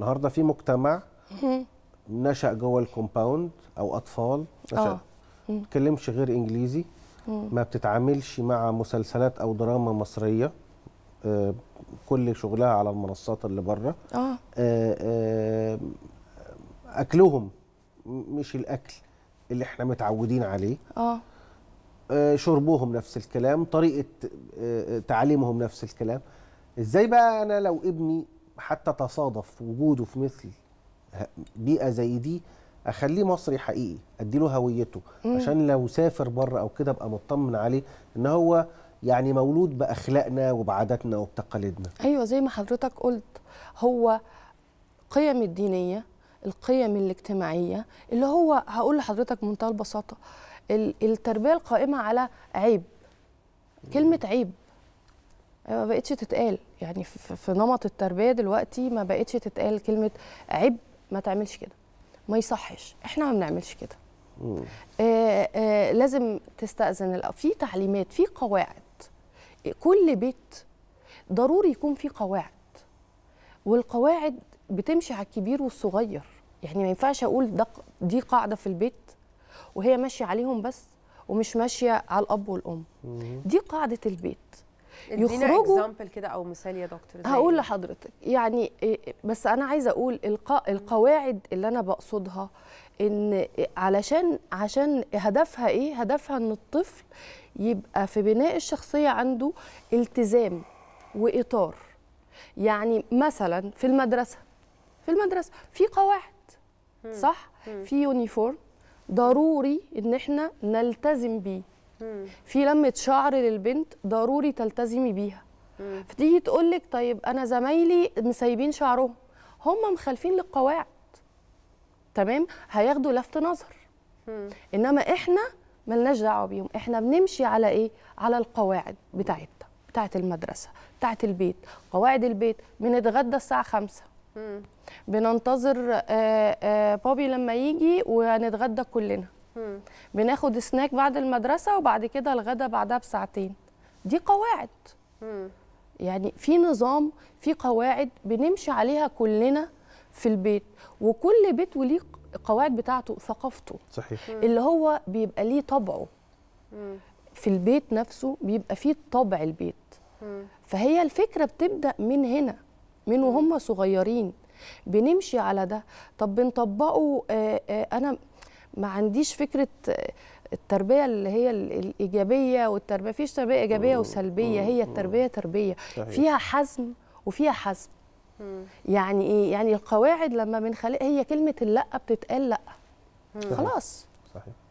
النهارده في مجتمع نشأ جوه الكومباوند او اطفال نشأ آه. ما بتتكلمش غير انجليزي ما بتتعاملش مع مسلسلات او دراما مصريه آه، كل شغلها على المنصات اللي بره آه, آه، اكلهم مش الاكل اللي احنا متعودين عليه اه شربهم نفس الكلام طريقه تعليمهم نفس الكلام ازاي بقى انا لو ابني حتى تصادف وجوده في مثل بيئه زي دي اخليه مصري حقيقي ادي له هويته مم. عشان لو سافر بره او كده ابقى مطمن عليه ان هو يعني مولود باخلاقنا وبعاداتنا وبتقاليدنا ايوه زي ما حضرتك قلت هو قيم الدينيه القيم الاجتماعيه اللي هو هقول لحضرتك بمنتهى البساطه التربيه القائمه على عيب كلمه عيب آه، ما بقتش تتقال يعني في نمط التربيه دلوقتي ما بقتش تتقال كلمه عيب ما تعملش كده ما يصحش احنا ما بنعملش كده آآ آآ آه، آه، لازم تستأذن في تعليمات في قواعد كل بيت ضروري يكون في قواعد والقواعد بتمشي على الكبير والصغير يعني ما ينفعش اقول ده دي قاعده في البيت وهي ماشيه عليهم بس ومش ماشيه على الاب والام دي قاعده البيت يخرجوا كده او مثال يا دكتور هقول إيه؟ لحضرتك يعني إيه، إيه، بس انا عايزه اقول القواعد اللي انا بقصدها ان علشان عشان هدفها ايه هدفها ان الطفل يبقى في بناء الشخصيه عنده التزام واطار يعني مثلا في المدرسه في المدرسه في قواعد صح في يونيفورم ضروري ان احنا نلتزم بيه في لمه شعر للبنت ضروري تلتزمي بيها فتيجي تقول لك طيب انا زمايلي مسايبين شعرهم هم مخالفين للقواعد تمام هياخدوا لفت نظر انما احنا ملناش دعوه بيهم احنا بنمشي على ايه على القواعد بتاعتنا بتاعه المدرسه بتاعه البيت قواعد البيت بنتغدى الساعه 5 بننتظر آآ آه، آآ آه، بابي لما يجي ونتغدى كلنا بناخد سناك بعد المدرسه وبعد كده الغدا بعدها بساعتين دي قواعد يعني في نظام في قواعد بنمشي عليها كلنا في البيت وكل بيت وليه القواعد بتاعته ثقافته صحيح اللي هو بيبقى ليه طبعه في البيت نفسه بيبقى فيه طبع البيت فهي الفكره بتبدا من هنا من وهم صغيرين بنمشي على ده طب بنطبقه آآ آه، آآ آه، انا ما عنديش فكره التربيه اللي هي الايجابيه والتربيه فيش تربيه ايجابيه وسلبيه هي التربيه تربيه فيها حزم وفيها حزم يعني ايه يعني القواعد لما بنخلق هي كلمه اللا بتتقال لا خلاص صحيح